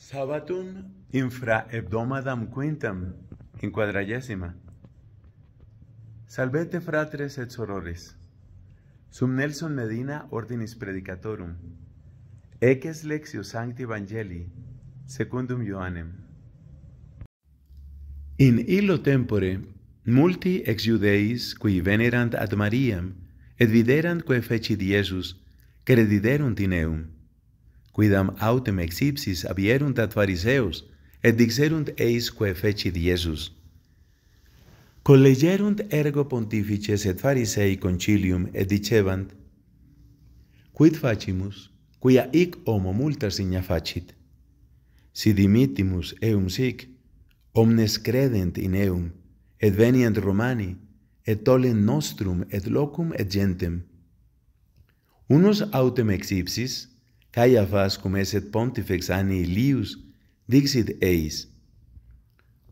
Sabatum infra hebdomadam quintam in quadragesima. Salvete fratres et sorores. Sum Nelson Medina ordinis predicatorum. Eques lexio sancti evangeli secundum Ioannem. In illo tempore multi ex Iudeis qui venerant ad Mariam et viderant quae fecit Iesus crediderunt in eum quidam autem ex ipsis abierunt ad fariseus, et dixerunt eis quae fecit Iesus. Collegerunt ergo pontifices et farisei concilium, et dicebant, quid facimus, quia ic homo multa signa facit. Si dimitimus eum sic, omnes credent in eum, et venient Romani, et tolen nostrum et locum et gentem. Unus autem ex ipsis, Caiaphas cum eset pontifex anni Ilius dixit eis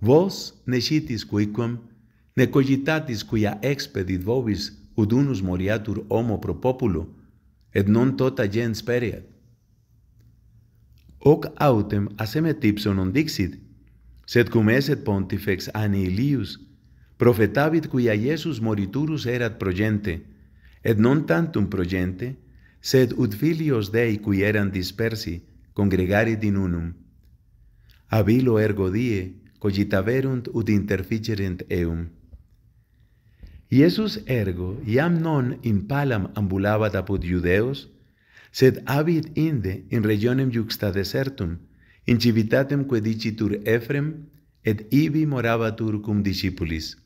Vos necitis quicum ne cogitatis quia expedit vobis ut unus moriatur homo pro populo et non tota gens periat Hoc autem assemet ipsum non dixit sed cum eset pontifex anni Ilius profetavit quia Iesus moriturus erat progente et non tantum progente sed ut filios Dei cui erant dispersi, congregarit in unum. Avilo ergo die, cogitaverunt ut interficerent eum. Iesus ergo iam non in palam ambulabat apud Iudeos, sed habit inde in regionem juxta desertum, in civitatem quae dicitur Ephrem, et ibi morabatur cum discipulis.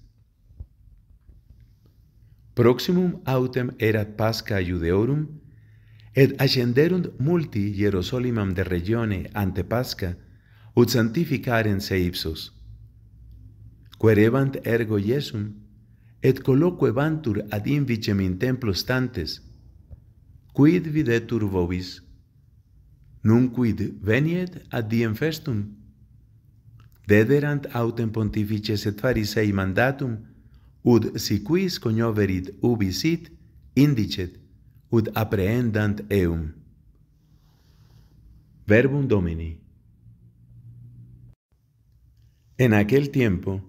Proximum autem erat Pasca Iudeorum, et ascenderunt multi Hierosolimam de regione ante Pasca, ut santificaren se ipsos. Querebant ergo Iesum, et coloque ad invicem in templos tantes, quid videtur vobis, Nun quid veniet ad diem festum? Dederant autem pontifices et farisei mandatum, ud si quis cognoverit ubi sit, indicet, ut apprehendant eum. Verbum Domini. En aquel tiempo,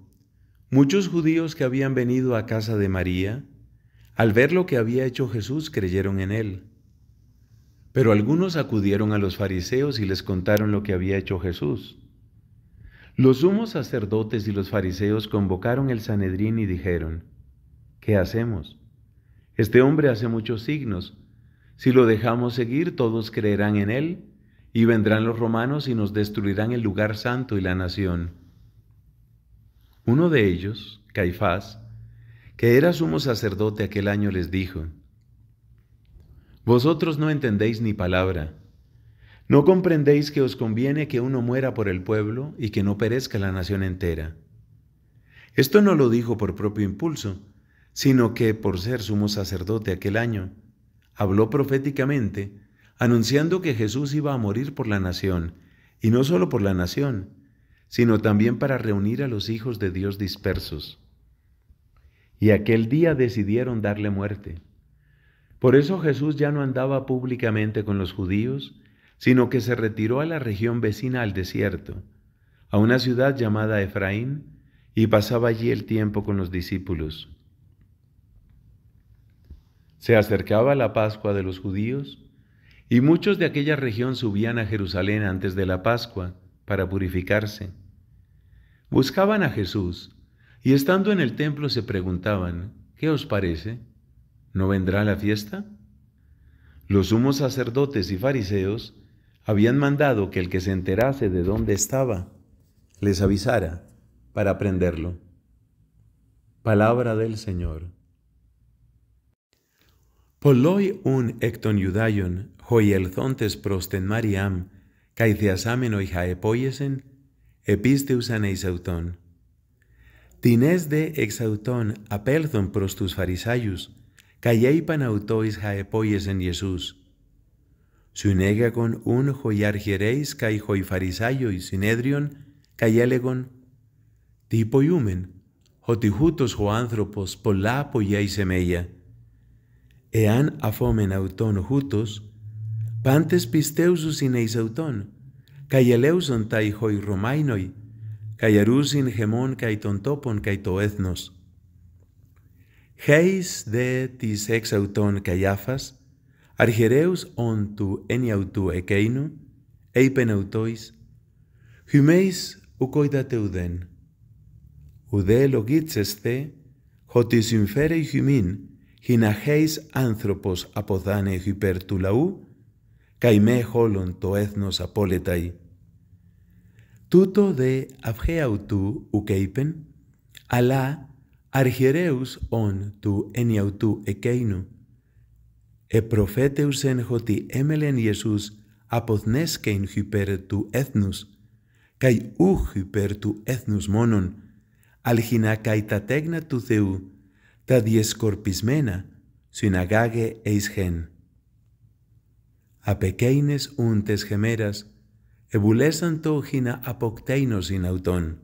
muchos judíos que habían venido a casa de María, al ver lo que había hecho Jesús, creyeron en él. Pero algunos acudieron a los fariseos y les contaron lo que había hecho Jesús. Los sumos sacerdotes y los fariseos convocaron el Sanedrín y dijeron, ¿qué hacemos? Este hombre hace muchos signos. Si lo dejamos seguir, todos creerán en él, y vendrán los romanos y nos destruirán el lugar santo y la nación. Uno de ellos, Caifás, que era sumo sacerdote aquel año, les dijo, Vosotros no entendéis ni palabra. ¿No comprendéis que os conviene que uno muera por el pueblo y que no perezca la nación entera? Esto no lo dijo por propio impulso, sino que, por ser sumo sacerdote aquel año, habló proféticamente, anunciando que Jesús iba a morir por la nación, y no solo por la nación, sino también para reunir a los hijos de Dios dispersos. Y aquel día decidieron darle muerte. Por eso Jesús ya no andaba públicamente con los judíos, sino que se retiró a la región vecina al desierto, a una ciudad llamada Efraín, y pasaba allí el tiempo con los discípulos. Se acercaba la Pascua de los judíos y muchos de aquella región subían a Jerusalén antes de la Pascua para purificarse. Buscaban a Jesús y estando en el templo se preguntaban, ¿qué os parece? ¿No vendrá la fiesta? Los sumos sacerdotes y fariseos habían mandado que el que se enterase de dónde estaba les avisara para aprenderlo. Palabra del Señor. Πολλοί ουν εκ των Ιουδάιων, ἐλθόντες προς την Μαριάμ, καί θεασάμενο επόγεσεν, επίστευσαν εις αυτόν. «Την ἔσδε εξ αυτών απέλθον προς τους Φαρισάιους, καί είπαν αυτο εις Ιησούς». Ιεσούς. Συνέγακον ουν χοϊαρχιερέης καί φαρισαίοι συνέδριον, καί έλεγον «Τι υποϊούμεν, ότι χούτος ο άνθρωπος πολλά απογέησε μέγια» εάν αφόμεν αυτόν χούτος, πάντες πιστεύσους είναι εις αυτόν, καί ελέουσον τα ηχοί Ρωμάινοι, καί αρούσιν χεμόν καί των τόπων καί το έθνος. Χέις δε της εξ αυτόν άφας αρχαιρέους ον του εν αυτού εκείνου, είπεν αυτοίς, «Χυμέις ουκοίδατε ουδέν, ουδέ λογίτσεστε, ότι συμφέρει χυμήν, χιναχέης άνθρωπος αποδάνεχ υπέρ του λαού, καημέ χόλον το έθνος απόλεται. Τούτο δε αυχέαου του ουκέιπεν, αλλά αρχιερέους ον του ενιαυτου εκείνου. Επροφέτεους εν χωτι έμελεν Ιησούς αποθνέσκεν χυπέρ του έθνους, καί ούχ υπέρ του έθνους μόνον, αλχινά καί τα τέγνα του Θεού, τα διεσκορπισμένα συναγάγε εις γεν. Απεκέινες ούν τες χεμέρας, εβουλέσαν το χινα αποκτέινος ειν αυτον.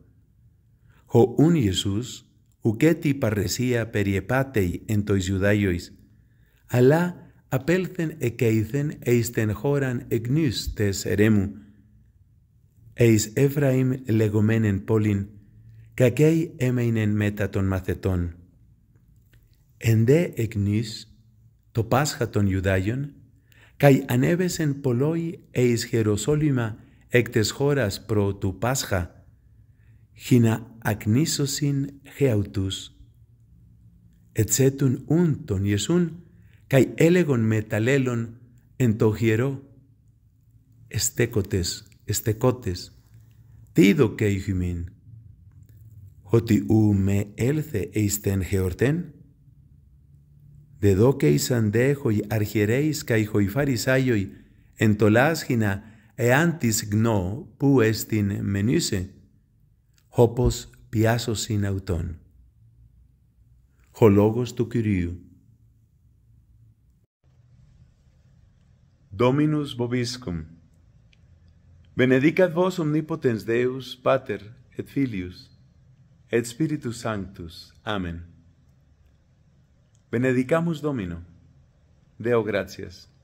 Ο ούν Ιησούς, ουκέτη παρρεσία περιεπάτεϊ εν το Ιουδάιοις, αλλά απέλθεν εκέιθεν εις τεν χώραν εγνύς τες ερέμου, εις Εφραήμ λεγομένεν πόλην, κακέι έμεινεν μετά των μαθετών. Ενδέ νης το Πάσχα των Ιουδαίων, καί ανέβεσεν πολλοί εις Γεροσόλυμα εκ τες χώρας προ του Πάσχα, χινα ακνήσωσιν χεαυτούς. Ετσέτουν ούν τον Ιεσούν, καί έλεγον ταλέλον εν το χιερό. Εστέκοτες, εστεκότες, τι δοκέιχοιμήν, ότι ου με έλθε εις τεν de docei sandejoi argiereis cae hoi farisaioi entolasgina e antis gno pu estin menuse, hopos piasos in auton. Hologos tu Kyriu. Dominus Bobiscum Benedicat vos omnipotens Deus, Pater et Filius, et Spiritus Sanctus. Amen. Benedicamus Domino. Deo gracias.